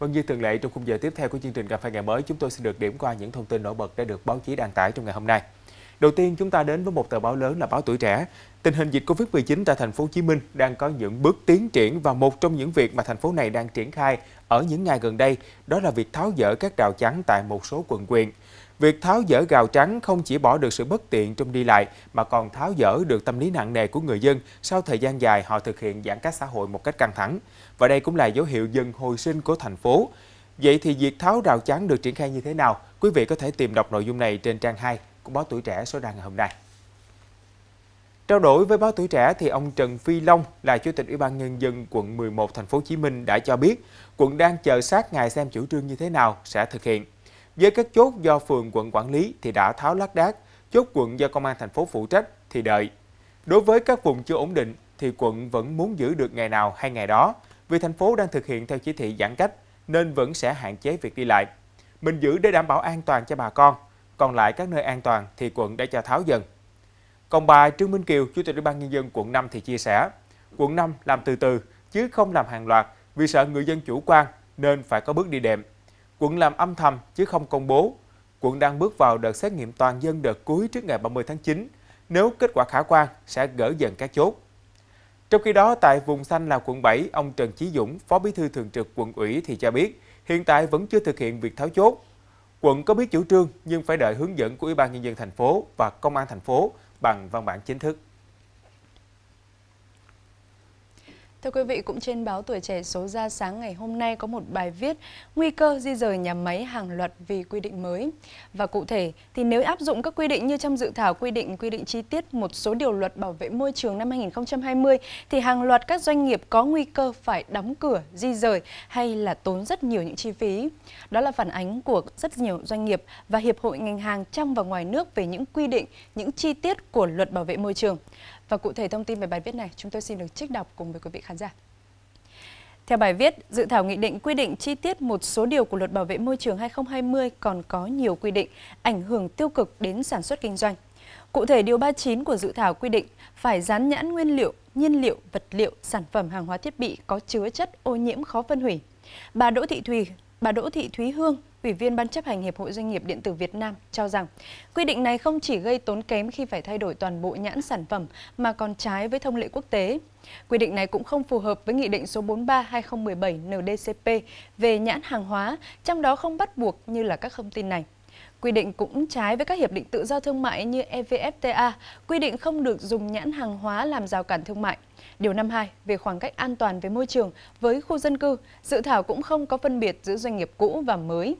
Vâng như thường lệ trong khung giờ tiếp theo của chương trình Cà phê ngày mới, chúng tôi sẽ được điểm qua những thông tin nổi bật đã được báo chí đăng tải trong ngày hôm nay. Đầu tiên chúng ta đến với một tờ báo lớn là báo Tuổi Trẻ. Tình hình dịch Covid-19 tại thành phố Hồ Chí Minh đang có những bước tiến triển và một trong những việc mà thành phố này đang triển khai ở những ngày gần đây đó là việc tháo dỡ các rào chắn tại một số quận huyện Việc tháo dỡ gào trắng không chỉ bỏ được sự bất tiện trong đi lại mà còn tháo dỡ được tâm lý nặng nề của người dân sau thời gian dài họ thực hiện giãn cách xã hội một cách căng thẳng. Và đây cũng là dấu hiệu dần hồi sinh của thành phố. Vậy thì việc tháo rào trắng được triển khai như thế nào? Quý vị có thể tìm đọc nội dung này trên trang 2 của báo tuổi trẻ số ra ngày hôm nay. Trao đổi với báo tuổi trẻ thì ông Trần Phi Long là chủ tịch Ủy ban nhân dân quận 11 thành phố Hồ Chí Minh đã cho biết quận đang chờ sát ngày xem chủ trương như thế nào sẽ thực hiện. Với các chốt do phường quận quản lý thì đã tháo lát đác, chốt quận do công an thành phố phụ trách thì đợi. Đối với các vùng chưa ổn định thì quận vẫn muốn giữ được ngày nào hay ngày đó, vì thành phố đang thực hiện theo chỉ thị giãn cách nên vẫn sẽ hạn chế việc đi lại. Mình giữ để đảm bảo an toàn cho bà con, còn lại các nơi an toàn thì quận đã cho tháo dần. Còn bà Trương Minh Kiều, Chủ tịch Ủy ban Nhân dân quận 5 thì chia sẻ, quận 5 làm từ từ chứ không làm hàng loạt vì sợ người dân chủ quan nên phải có bước đi đệm quận làm âm thầm chứ không công bố. Quận đang bước vào đợt xét nghiệm toàn dân đợt cuối trước ngày 30 tháng 9. Nếu kết quả khả quan sẽ gỡ dần các chốt. Trong khi đó, tại vùng xanh là quận 7, ông Trần Chí Dũng, Phó Bí thư Thường trực quận ủy thì cho biết hiện tại vẫn chưa thực hiện việc tháo chốt. Quận có biết chủ trương nhưng phải đợi hướng dẫn của Ủy ban Nhân dân thành phố và Công an thành phố bằng văn bản chính thức. Thưa quý vị, cũng trên báo Tuổi Trẻ số ra sáng ngày hôm nay có một bài viết Nguy cơ di rời nhà máy hàng loạt vì quy định mới. Và cụ thể thì nếu áp dụng các quy định như trong dự thảo quy định quy định chi tiết một số điều luật bảo vệ môi trường năm 2020 thì hàng loạt các doanh nghiệp có nguy cơ phải đóng cửa, di rời hay là tốn rất nhiều những chi phí. Đó là phản ánh của rất nhiều doanh nghiệp và hiệp hội ngành hàng trong và ngoài nước về những quy định, những chi tiết của luật bảo vệ môi trường. Và cụ thể thông tin về bài viết này chúng tôi xin được trích đọc cùng với quý vị khán giả. Theo bài viết, dự thảo nghị định quy định chi tiết một số điều của luật bảo vệ môi trường 2020 còn có nhiều quy định ảnh hưởng tiêu cực đến sản xuất kinh doanh. Cụ thể, điều 39 của dự thảo quy định phải dán nhãn nguyên liệu, nhiên liệu, vật liệu, sản phẩm hàng hóa thiết bị có chứa chất ô nhiễm khó phân hủy. Bà Đỗ Thị Thùy, bà Đỗ Thị Thúy Hương, Ủy viên Ban chấp hành Hiệp hội Doanh nghiệp Điện tử Việt Nam cho rằng quy định này không chỉ gây tốn kém khi phải thay đổi toàn bộ nhãn sản phẩm mà còn trái với thông lệ quốc tế. Quy định này cũng không phù hợp với Nghị định số 43-2017 NDCP về nhãn hàng hóa, trong đó không bắt buộc như là các thông tin này. Quy định cũng trái với các hiệp định tự do thương mại như EVFTA, quy định không được dùng nhãn hàng hóa làm rào cản thương mại. Điều năm 2 về khoảng cách an toàn với môi trường, với khu dân cư, dự thảo cũng không có phân biệt giữa doanh nghiệp cũ và mới.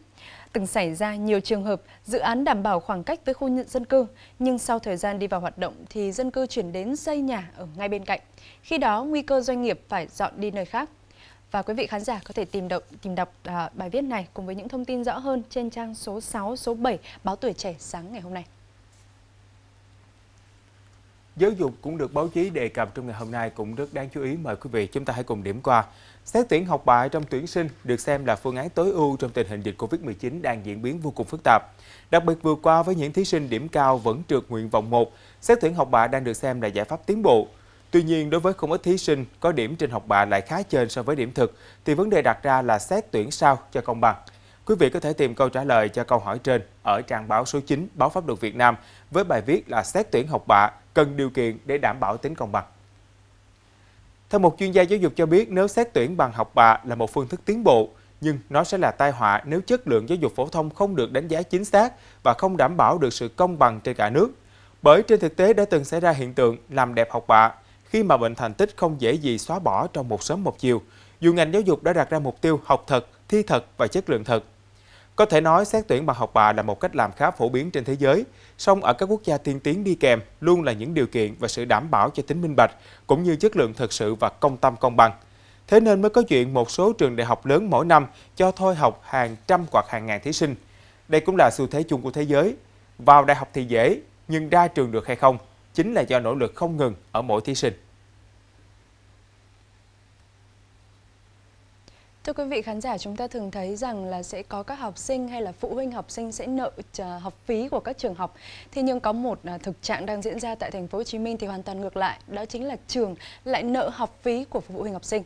Từng xảy ra nhiều trường hợp dự án đảm bảo khoảng cách với khu dân cư, nhưng sau thời gian đi vào hoạt động thì dân cư chuyển đến xây nhà ở ngay bên cạnh. Khi đó, nguy cơ doanh nghiệp phải dọn đi nơi khác. Và quý vị khán giả có thể tìm đọc, tìm đọc à, bài viết này cùng với những thông tin rõ hơn trên trang số 6, số 7 Báo Tuổi Trẻ sáng ngày hôm nay. Giáo dục cũng được báo chí đề cập trong ngày hôm nay cũng rất đáng chú ý. Mời quý vị chúng ta hãy cùng điểm qua. Xét tuyển học bạ trong tuyển sinh được xem là phương án tối ưu trong tình hình dịch Covid-19 đang diễn biến vô cùng phức tạp. Đặc biệt vừa qua với những thí sinh điểm cao vẫn trượt nguyện vọng 1, xét tuyển học bạ đang được xem là giải pháp tiến bộ Tuy nhiên, đối với không ít thí sinh có điểm trên học bạ lại khá trên so với điểm thực, thì vấn đề đặt ra là xét tuyển sao cho công bằng. Quý vị có thể tìm câu trả lời cho câu hỏi trên ở trang báo số 9 Báo Pháp luật Việt Nam với bài viết là xét tuyển học bạ cần điều kiện để đảm bảo tính công bằng. Theo một chuyên gia giáo dục cho biết, nếu xét tuyển bằng học bạ là một phương thức tiến bộ, nhưng nó sẽ là tai họa nếu chất lượng giáo dục phổ thông không được đánh giá chính xác và không đảm bảo được sự công bằng trên cả nước. Bởi trên thực tế đã từng xảy ra hiện tượng làm đẹp học bạ, khi mà bệnh thành tích không dễ gì xóa bỏ trong một sớm một chiều, dù ngành giáo dục đã đặt ra mục tiêu học thật, thi thật và chất lượng thật. Có thể nói xét tuyển bằng học bạ là một cách làm khá phổ biến trên thế giới, song ở các quốc gia tiên tiến đi kèm luôn là những điều kiện và sự đảm bảo cho tính minh bạch cũng như chất lượng thực sự và công tâm công bằng. Thế nên mới có chuyện một số trường đại học lớn mỗi năm cho thôi học hàng trăm hoặc hàng ngàn thí sinh. Đây cũng là xu thế chung của thế giới. Vào đại học thì dễ, nhưng ra trường được hay không chính là do nỗ lực không ngừng ở mỗi thí sinh. Thưa quý vị khán giả, chúng ta thường thấy rằng là sẽ có các học sinh hay là phụ huynh học sinh sẽ nợ ờ, học phí của các trường học. Thế nhưng có một ờ, thực trạng đang diễn ra tại thành phố Hồ Chí Minh thì hoàn toàn ngược lại, đó chính là trường lại nợ học phí của phụ huynh học sinh.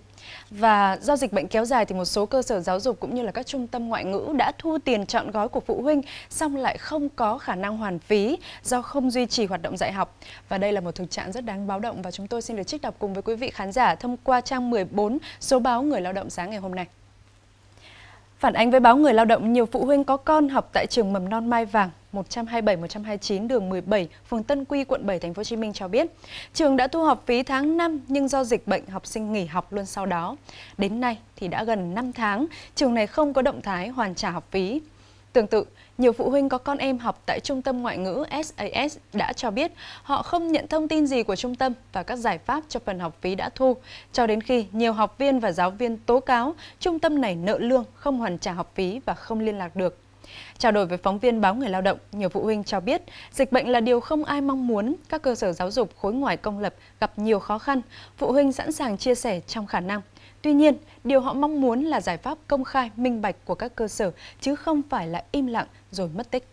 Và do dịch bệnh kéo dài thì một số cơ sở giáo dục cũng như là các trung tâm ngoại ngữ đã thu tiền chọn gói của phụ huynh song lại không có khả năng hoàn phí do không duy trì hoạt động dạy học. Và đây là một thực trạng rất đáng báo động và chúng tôi xin được trích đọc cùng với quý vị khán giả thông qua trang 14 số báo Người Lao động sáng ngày hôm nay. Phản ánh với báo Người Lao động, nhiều phụ huynh có con học tại trường mầm non Mai Vàng 127 129 đường 17, phường Tân Quy, quận 7 thành phố Hồ Chí Minh cho biết, trường đã thu học phí tháng 5 nhưng do dịch bệnh học sinh nghỉ học luôn sau đó. Đến nay thì đã gần 5 tháng, trường này không có động thái hoàn trả học phí. Tương tự, nhiều phụ huynh có con em học tại trung tâm ngoại ngữ SAS đã cho biết họ không nhận thông tin gì của trung tâm và các giải pháp cho phần học phí đã thu, cho đến khi nhiều học viên và giáo viên tố cáo trung tâm này nợ lương, không hoàn trả học phí và không liên lạc được. Trao đổi với phóng viên báo Người Lao động, nhiều phụ huynh cho biết dịch bệnh là điều không ai mong muốn, các cơ sở giáo dục khối ngoài công lập gặp nhiều khó khăn, phụ huynh sẵn sàng chia sẻ trong khả năng. Tuy nhiên, điều họ mong muốn là giải pháp công khai, minh bạch của các cơ sở, chứ không phải là im lặng rồi mất tích.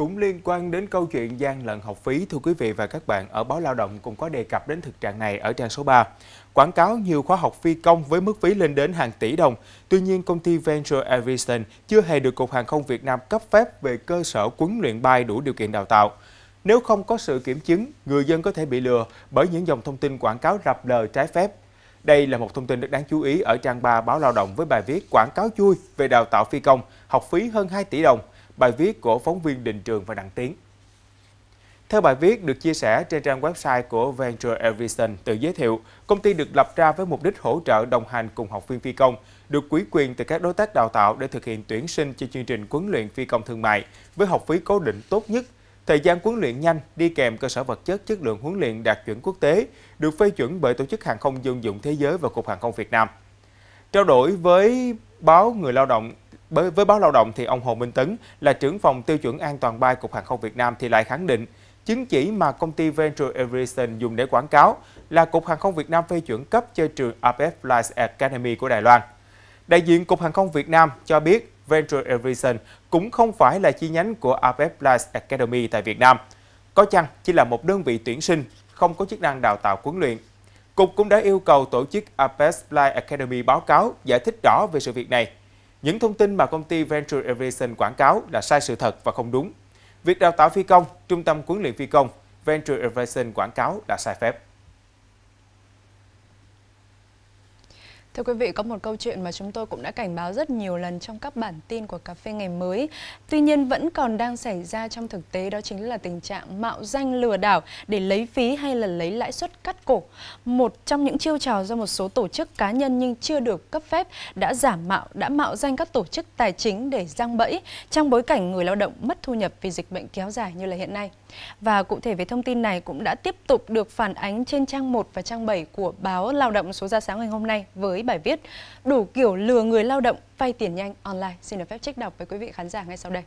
Cũng liên quan đến câu chuyện gian lận học phí, thưa quý vị và các bạn, ở báo Lao động cũng có đề cập đến thực trạng này ở trang số 3. Quảng cáo nhiều khóa học phi công với mức phí lên đến hàng tỷ đồng. Tuy nhiên, công ty Venture Aviation chưa hề được Cục Hàng không Việt Nam cấp phép về cơ sở huấn luyện bay đủ điều kiện đào tạo. Nếu không có sự kiểm chứng, người dân có thể bị lừa bởi những dòng thông tin quảng cáo rập lờ trái phép. Đây là một thông tin được đáng chú ý ở trang 3 báo Lao động với bài viết quảng cáo chui về đào tạo phi công, học phí hơn 2 tỷ đồng – bài viết của phóng viên Đình Trường và Đặng Tiến. Theo bài viết được chia sẻ trên trang website của Venture Everyson tự giới thiệu, công ty được lập ra với mục đích hỗ trợ đồng hành cùng học viên phi công, được quý quyền từ các đối tác đào tạo để thực hiện tuyển sinh cho chương trình huấn luyện phi công thương mại với học phí cố định tốt nhất, thời gian huấn luyện nhanh đi kèm cơ sở vật chất chất lượng huấn luyện đạt chuẩn quốc tế, được phê chuẩn bởi Tổ chức Hàng không dân dụng Thế giới và Cục Hàng không Việt Nam. Trao đổi với báo Người Lao động, với báo lao động thì ông Hồ Minh Tấn là trưởng phòng tiêu chuẩn an toàn bay Cục Hàng không Việt Nam thì lại khẳng định chứng chỉ mà công ty Venture Aviation dùng để quảng cáo là Cục Hàng không Việt Nam phê chuẩn cấp cho trường APF e Flight Academy của Đài Loan. Đại diện Cục Hàng không Việt Nam cho biết Venture Aviation cũng không phải là chi nhánh của APF e Flight Academy tại Việt Nam. Có chăng chỉ là một đơn vị tuyển sinh, không có chức năng đào tạo huấn luyện. Cục cũng đã yêu cầu tổ chức APEX Flight Academy báo cáo giải thích rõ về sự việc này những thông tin mà công ty Venture Aviation quảng cáo là sai sự thật và không đúng. Việc đào tạo phi công, trung tâm huấn luyện phi công, Venture Aviation quảng cáo là sai phép. Thưa quý vị, có một câu chuyện mà chúng tôi cũng đã cảnh báo rất nhiều lần trong các bản tin của Cà phê Ngày Mới. Tuy nhiên vẫn còn đang xảy ra trong thực tế đó chính là tình trạng mạo danh lừa đảo để lấy phí hay là lấy lãi suất cắt cổ. Một trong những chiêu trò do một số tổ chức cá nhân nhưng chưa được cấp phép đã giả mạo, đã mạo danh các tổ chức tài chính để giăng bẫy trong bối cảnh người lao động mất thu nhập vì dịch bệnh kéo dài như là hiện nay. Và cụ thể về thông tin này cũng đã tiếp tục được phản ánh trên trang 1 và trang 7 của báo Lao động số ra sáng ngày hôm nay với với bài viết Đủ kiểu lừa người lao động vay tiền nhanh online. Xin được phép trích đọc với quý vị khán giả ngay sau đây.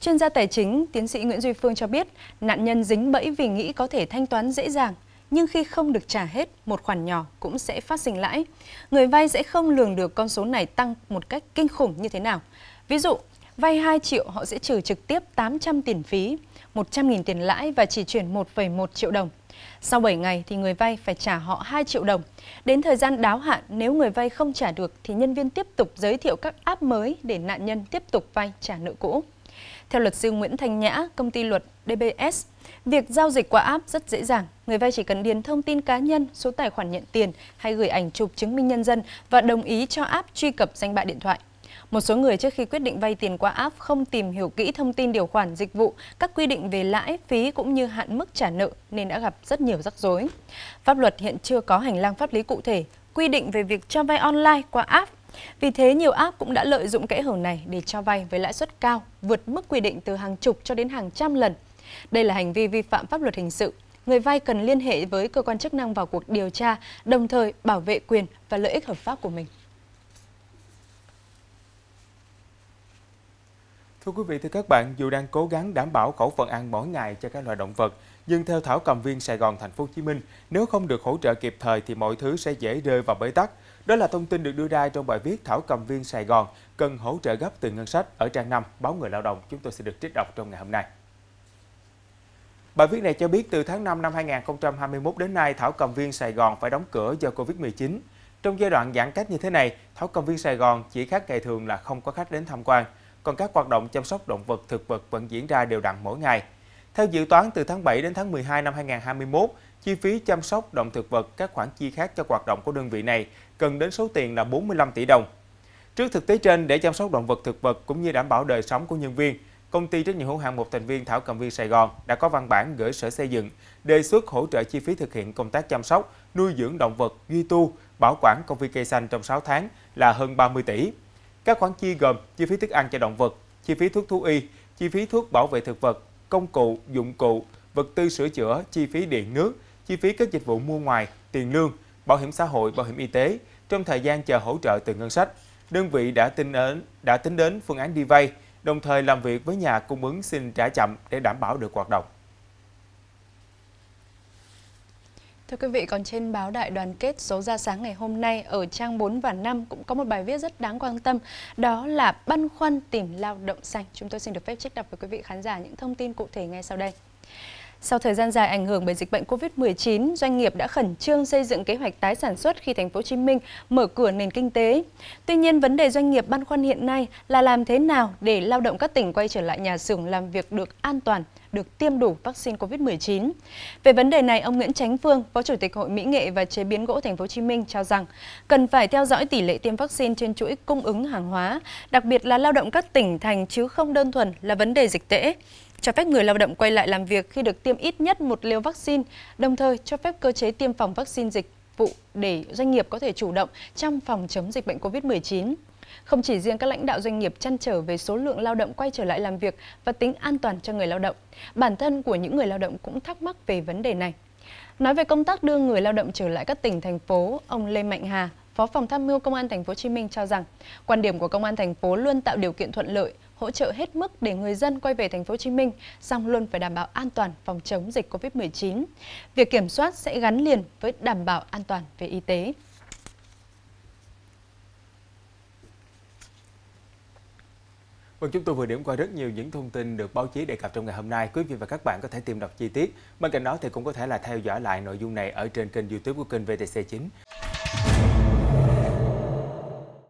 Chuyên gia tài chính, tiến sĩ Nguyễn Duy Phương cho biết, nạn nhân dính bẫy vì nghĩ có thể thanh toán dễ dàng, nhưng khi không được trả hết, một khoản nhỏ cũng sẽ phát sinh lãi. Người vay sẽ không lường được con số này tăng một cách kinh khủng như thế nào. Ví dụ, vay 2 triệu họ sẽ trừ trực tiếp 800 tiền phí, 100.000 tiền lãi và chỉ chuyển 1,1 triệu đồng sau 7 ngày thì người vay phải trả họ 2 triệu đồng. Đến thời gian đáo hạn, nếu người vay không trả được thì nhân viên tiếp tục giới thiệu các app mới để nạn nhân tiếp tục vay trả nợ cũ. Theo luật sư Nguyễn Thanh Nhã, công ty luật DBS, việc giao dịch qua app rất dễ dàng. Người vay chỉ cần điền thông tin cá nhân, số tài khoản nhận tiền hay gửi ảnh chụp chứng minh nhân dân và đồng ý cho app truy cập danh bạ điện thoại. Một số người trước khi quyết định vay tiền qua app không tìm hiểu kỹ thông tin điều khoản dịch vụ, các quy định về lãi, phí cũng như hạn mức trả nợ nên đã gặp rất nhiều rắc rối. Pháp luật hiện chưa có hành lang pháp lý cụ thể quy định về việc cho vay online qua app. Vì thế, nhiều app cũng đã lợi dụng kẽ hở này để cho vay với lãi suất cao, vượt mức quy định từ hàng chục cho đến hàng trăm lần. Đây là hành vi vi phạm pháp luật hình sự người vay cần liên hệ với cơ quan chức năng vào cuộc điều tra, đồng thời bảo vệ quyền và lợi ích hợp pháp của mình. Thưa quý vị, thưa các bạn, dù đang cố gắng đảm bảo khẩu phần ăn mỗi ngày cho các loài động vật, nhưng theo thảo cầm viên Sài Gòn Thành phố Hồ Chí Minh, nếu không được hỗ trợ kịp thời thì mọi thứ sẽ dễ rơi vào bế tắc. Đó là thông tin được đưa ra trong bài viết Thảo cầm viên Sài Gòn cần hỗ trợ gấp từ ngân sách ở trang 5 báo Người Lao động. Chúng tôi sẽ được trích đọc trong ngày hôm nay. Bài viết này cho biết từ tháng 5 năm 2021 đến nay, Thảo cầm viên Sài Gòn phải đóng cửa do Covid-19. Trong giai đoạn giãn cách như thế này, Thảo cầm viên Sài Gòn chỉ khác ngày thường là không có khách đến tham quan còn các hoạt động chăm sóc động vật thực vật vẫn diễn ra đều đặn mỗi ngày. Theo dự toán từ tháng 7 đến tháng 12 năm 2021, chi phí chăm sóc động thực vật các khoản chi khác cho hoạt động của đơn vị này cần đến số tiền là 45 tỷ đồng. Trước thực tế trên, để chăm sóc động vật thực vật cũng như đảm bảo đời sống của nhân viên, công ty trách nhiệm hữu hạn một thành viên Thảo Cầm Viên Sài Gòn đã có văn bản gửi Sở Xây dựng đề xuất hỗ trợ chi phí thực hiện công tác chăm sóc, nuôi dưỡng động vật, duy tu, bảo quản công viên cây xanh trong 6 tháng là hơn 30 tỷ. Các khoản chi gồm chi phí thức ăn cho động vật, chi phí thuốc thú y, chi phí thuốc bảo vệ thực vật, công cụ, dụng cụ, vật tư sửa chữa, chi phí điện nước, chi phí các dịch vụ mua ngoài, tiền lương, bảo hiểm xã hội, bảo hiểm y tế trong thời gian chờ hỗ trợ từ ngân sách. Đơn vị đã tính đến đã tính đến phương án đi vay, đồng thời làm việc với nhà cung ứng xin trả chậm để đảm bảo được hoạt động. Thưa quý vị, còn trên báo Đại đoàn kết số ra sáng ngày hôm nay ở trang 4 và 5 cũng có một bài viết rất đáng quan tâm, đó là băn khoăn tìm lao động xanh. Chúng tôi xin được phép trích đọc với quý vị khán giả những thông tin cụ thể ngay sau đây. Sau thời gian dài ảnh hưởng bởi dịch bệnh COVID-19, doanh nghiệp đã khẩn trương xây dựng kế hoạch tái sản xuất khi thành phố Hồ Chí Minh mở cửa nền kinh tế. Tuy nhiên, vấn đề doanh nghiệp băn khoăn hiện nay là làm thế nào để lao động các tỉnh quay trở lại nhà xưởng làm việc được an toàn, được tiêm đủ vaccine COVID-19. Về vấn đề này, ông Nguyễn Chánh Phương, Phó Chủ tịch Hội Mỹ nghệ và Chế biến gỗ Thành phố Hồ Chí Minh cho rằng cần phải theo dõi tỷ lệ tiêm vaccine trên chuỗi cung ứng hàng hóa, đặc biệt là lao động các tỉnh thành chứ không đơn thuần là vấn đề dịch tễ cho phép người lao động quay lại làm việc khi được tiêm ít nhất một liều vaccine, đồng thời cho phép cơ chế tiêm phòng vaccine dịch vụ để doanh nghiệp có thể chủ động trong phòng chống dịch bệnh COVID-19. Không chỉ riêng các lãnh đạo doanh nghiệp chăn trở về số lượng lao động quay trở lại làm việc và tính an toàn cho người lao động, bản thân của những người lao động cũng thắc mắc về vấn đề này. Nói về công tác đưa người lao động trở lại các tỉnh thành phố, ông Lê Mạnh Hà, Phó phòng tham mưu Công an thành phố Hồ Chí Minh cho rằng, quan điểm của Công an thành phố luôn tạo điều kiện thuận lợi hỗ trợ hết mức để người dân quay về thành phố Hồ Chí Minh, song luôn phải đảm bảo an toàn phòng chống dịch Covid-19. Việc kiểm soát sẽ gắn liền với đảm bảo an toàn về y tế. Vâng, chúng tôi vừa điểm qua rất nhiều những thông tin được báo chí đề cập trong ngày hôm nay. Quý vị và các bạn có thể tìm đọc chi tiết. Bên cạnh đó thì cũng có thể là theo dõi lại nội dung này ở trên kênh youtube của kênh VTC9.